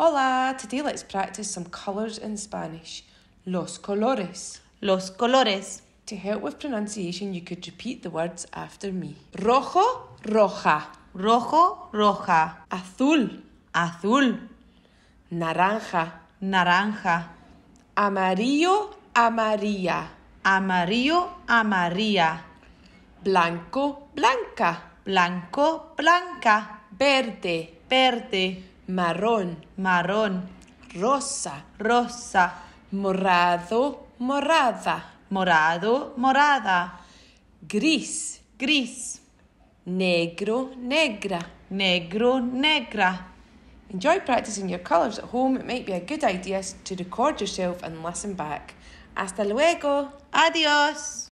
Hola, today let's practice some colours in Spanish. Los colores. Los colores. To help with pronunciation, you could repeat the words after me. Rojo, roja. Rojo, roja. Azul, azul. Naranja, naranja. Amarillo, amarilla. Amarillo, amarilla. Blanco, blanca. Blanco, blanca. Verde, verde marrón, marrón, rosa, rosa, morado, morada, morado, morada, gris, gris, negro, negra, negro, negra. Enjoy practicing your colours at home. It might be a good idea to record yourself and listen back. Hasta luego. Adios.